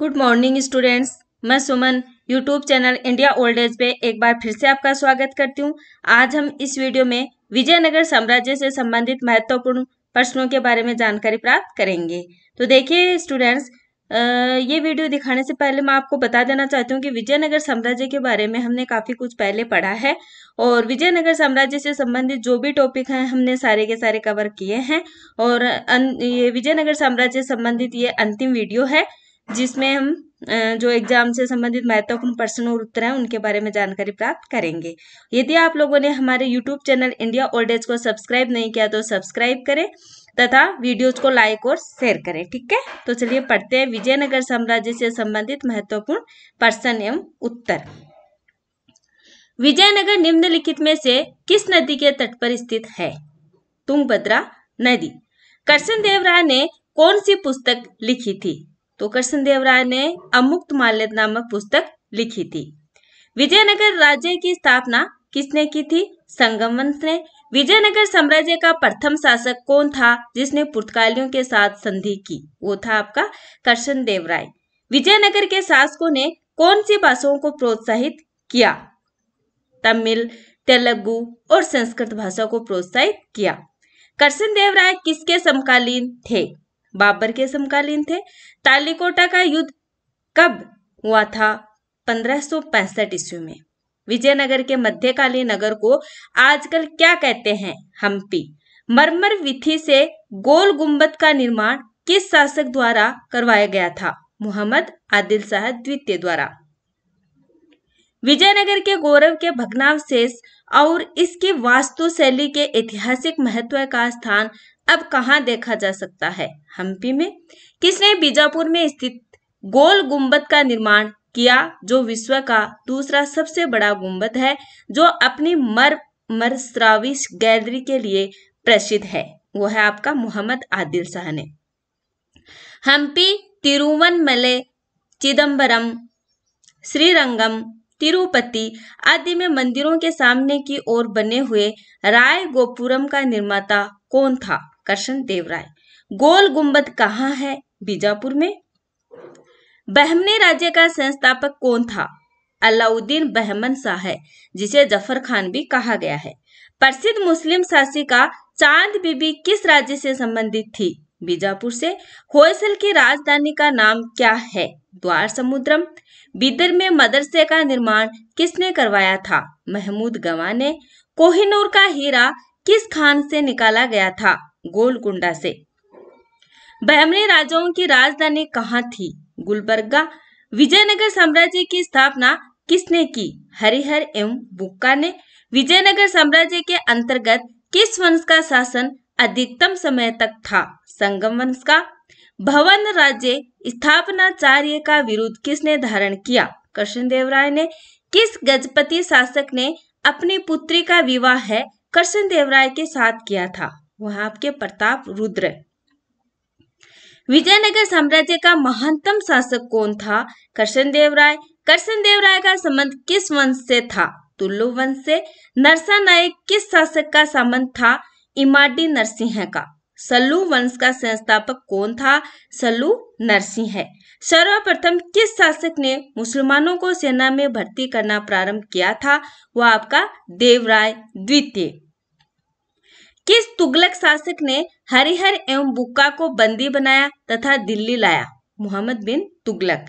good morning students मैं Suman YouTube channel India old age पे एक बार फिर से आपका स्वागत करती हूँ आज हम इस वीडियो में विजयनगर साम्राज्य से संबंधित महत्वपूर्ण प्रश्नों के बारे में जानकारी प्राप्त करेंगे तो देखिए स्टूडेंट्स ये वीडियो दिखाने से पहले मैं आपको बता देना चाहती हूँ कि विजयनगर साम्राज्य के बारे में हमने काफ़ी कुछ पहले पढ़ा है और विजयनगर साम्राज्य से संबंधित जो भी टॉपिक हैं हमने सारे के सारे कवर किए हैं और ये विजयनगर साम्राज्य संबंधित ये अंतिम वीडियो है जिसमें हम जो एग्जाम से संबंधित महत्वपूर्ण प्रश्न और उत्तर हैं उनके बारे में जानकारी प्राप्त करेंगे यदि आप लोगों ने हमारे YouTube channel India old age को सब्सक्राइब नहीं किया तो सब्सक्राइब करें तथा वीडियोज को लाइक और शेयर करें ठीक है तो चलिए पढ़ते हैं विजयनगर साम्राज्य से संबंधित महत्वपूर्ण प्रश्न एवं उत्तर विजयनगर निम्नलिखित में से किस नदी के तट पर स्थित है तुंगभद्रा नदी कृष्ण देवराय ने कौन सी पुस्तक लिखी थी तो कृष्ण देव राय ने अमुक्त माल्य नामक पुस्तक लिखी थी विजयनगर राज्य की स्थापना किसने की थी संगम वंश ने विजयनगर साम्राज्य का प्रथम शासक कौन था जिसने पुर्तगालियों के साथ संधि की वो था आपका कृष्ण देव राय विजयनगर के शासकों ने कौन सी भाषाओं को प्रोत्साहित किया तमिल तेलुगु और संस्कृत भाषा को प्रोत्साहित किया कृष्ण देव राय किसके समकालीन थे बाबर के समकालीन थे तालिकोटा का युद्ध कब हुआ था पंद्रह सौ ईस्वी में विजयनगर के मध्यकालीन नगर को आजकल क्या कहते हैं हम्पी मरमर विधि से गोल गुंबद का निर्माण किस शासक द्वारा करवाया गया था मोहम्मद आदिल शाह द्वितीय द्वारा विजयनगर के गौरव के भग्नावशेष और इसकी वास्तुशैली के ऐतिहासिक महत्व का स्थान अब कहाँ देखा जा सकता है हम्पी में किसने बीजापुर में स्थित गोल गुंबद का निर्माण किया जो विश्व का दूसरा सबसे बड़ा गुंबद है जो अपनी मर मरस्रावी गैलरी के लिए प्रसिद्ध है वो है आपका मोहम्मद आदिल शाह ने हम्पी तिरुवन मले चिदम्बरम श्रीरंगम तिरुपति आदि में मंदिरों के सामने की ओर बने हुए राय गोपुरम का निर्माता कौन था कृष्ण देव राय गोल गुंबद कहाँ है बीजापुर में बहमनी राज्य का संस्थापक कौन था अलाउद्दीन बहमन शाह है जिसे जफर खान भी कहा गया है प्रसिद्ध मुस्लिम शासिका चांद बीबी किस राज्य से संबंधित थी बीजापुर से होयसल की राजधानी का नाम क्या है द्वार समुद्रम बिदर में मदरसे का निर्माण किसने करवाया था महमूद गवा ने कोहिनूर का हीरा किस खान से निकाला गया था गोलकुंडा से बहमनी राजाओं की राजधानी कहाँ थी गुलबर्गा विजयनगर साम्राज्य की स्थापना किसने की हरिहर एवं बुक्का ने विजयनगर साम्राज्य के अंतर्गत किस वंश का शासन अधिकतम समय तक था संगम वंश का भवन राज्य स्थापनाचार्य का विरोध किसने धारण किया कृष्णदेव राय ने किस गजपति शासक ने अपनी पुत्री का विवाह है कृष्णदेव राय के साथ किया था वहां आपके प्रताप रुद्र विजयनगर साम्राज्य का महानतम शासक कौन था कृष्ण देव राय कृष्ण देव राय का संबंध किस वंश से था तुल्लु वंश से नरसा नायक किस शासक का संबंध था इमाडी नरसिंह का सल्लू वंश का संस्थापक कौन था सल्लू नरसिंह सर्वप्रथम किस शासक ने मुसलमानों को सेना में भर्ती करना प्रारंभ किया था वह आपका देवराय द्वितीय किस तुगलक शासक ने हरिहर एवं बुक्का को बंदी बनाया तथा दिल्ली लाया मोहम्मद बिन तुगलक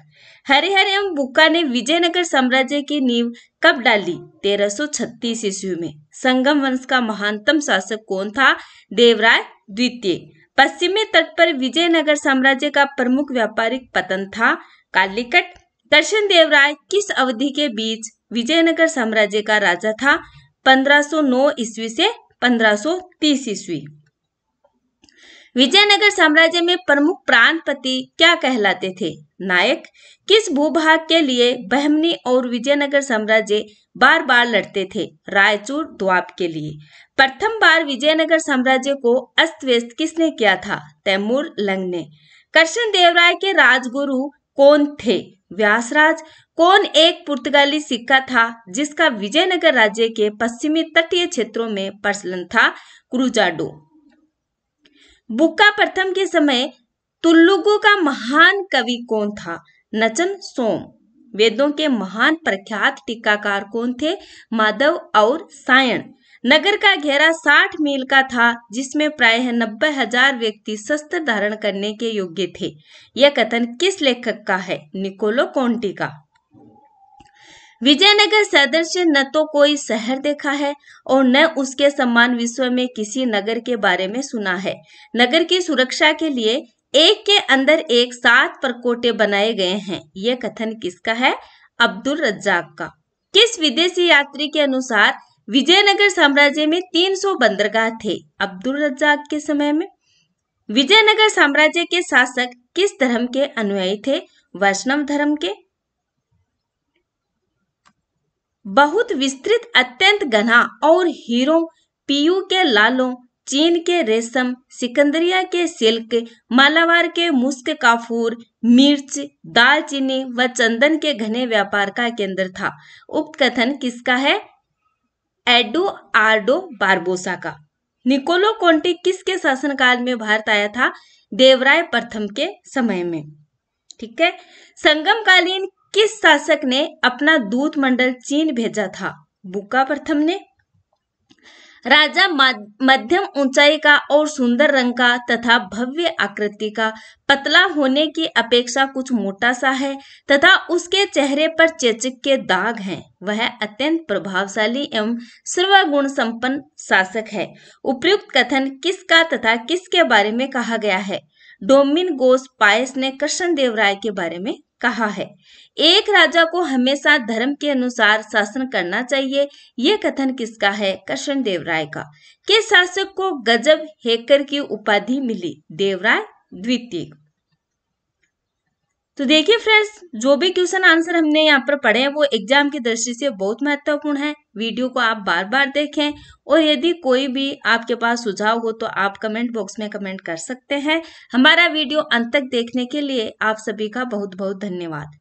हरिहर एवं बुक्का ने विजयनगर साम्राज्य की नींव कब डाली 1336 ईस्वी में संगम वंश का महानतम शासक कौन था देवराय द्वितीय पश्चिमी तट पर विजयनगर साम्राज्य का प्रमुख व्यापारिक पतन था कालीकट दर्शन देवराय किस अवधि के बीच विजयनगर साम्राज्य का राजा था 1509 ईस्वी से 1530 ईस्वी विजयनगर साम्राज्य में प्रमुख प्राणपति क्या कहलाते थे नायक किस भूभाग के लिए बहमनी और विजयनगर साम्राज्य बार बार लड़ते थे रायचूर द्वाब के लिए प्रथम बार विजयनगर साम्राज्य को अस्त व्यस्त किसने किया था तैमूर लंग ने कृष्ण देवराय के राजगुरु कौन थे व्यासराज कौन एक पुर्तगाली सिक्का था जिसका विजयनगर राज्य के पश्चिमी तटीय क्षेत्रों में प्रचलन था क्रुजाडो बुक्का प्रथम के समय तुल्लुगु का महान कवि कौन था नचन सोम वेदों के महान प्रख्यात टीकाकार कौन थे माधव और सायण नगर का घेरा 60 मील का था जिसमें प्रायः नब्बे हजार व्यक्ति शस्त्र धारण करने के योग्य थे यह कथन किस लेखक का है निकोलो कोंटी का विजयनगर सदृश न तो कोई शहर देखा है और न उसके सम्मान विश्व में किसी नगर के बारे में सुना है नगर की सुरक्षा के लिए एक के अंदर एक सात परकोटे बनाए गए हैं यह कथन किसका है अब्दुल रज्जाक का किस विदेशी यात्री के अनुसार विजयनगर साम्राज्य में 300 बंदरगाह थे अब्दुल रज्जाक के समय में विजयनगर साम्राज्य के शासक किस धर्म के अनुयायी थे वैष्णव धर्म के बहुत विस्तृत अत्यंत घना और हीरो पीयू के लालों चीन के रेशम सिकंदरिया के सिल्क मालावार के मुस्क काफूर मिर्च दालचीनी व चंदन के घने व्यापार का केंद्र था उक्त कथन किसका है एडो आर्डो बारबोसा का निकोलो कोंटे किसके शासनकाल में भारत आया था देवराय प्रथम के समय में ठीक है संगमकालीन किस शासक ने अपना दूत मंडल चीन भेजा था बुका प्रथम ने राजा मध्यम ऊंचाई का और सुंदर रंग का तथा भव्य आकृति का पतला होने की अपेक्षा कुछ मोटा सा है तथा उसके चेहरे पर चेचक के दाग हैं वह अत्यंत प्रभावशाली एवं सर्वगुण संपन्न शासक है उपयुक्त कथन किसका तथा किसके बारे में कहा गया है डोमिन गोस पायस ने देव राय के बारे में कहा है एक राजा को हमेशा धर्म के अनुसार शासन करना चाहिए ये कथन किसका है कृष्ण देवराय का के शासक को गजब हेकर की उपाधि मिली देवराय द्वितीय तो देखिए फ्रेंड्स जो भी क्वेश्चन आंसर हमने यहाँ पर पढ़े हैं वो एग्जाम की दृष्टि से बहुत महत्वपूर्ण है वीडियो को आप बार बार देखें और यदि कोई भी आपके पास सुझाव हो तो आप कमेंट बॉक्स में कमेंट कर सकते हैं हमारा वीडियो अंत तक देखने के लिए आप सभी का बहुत बहुत धन्यवाद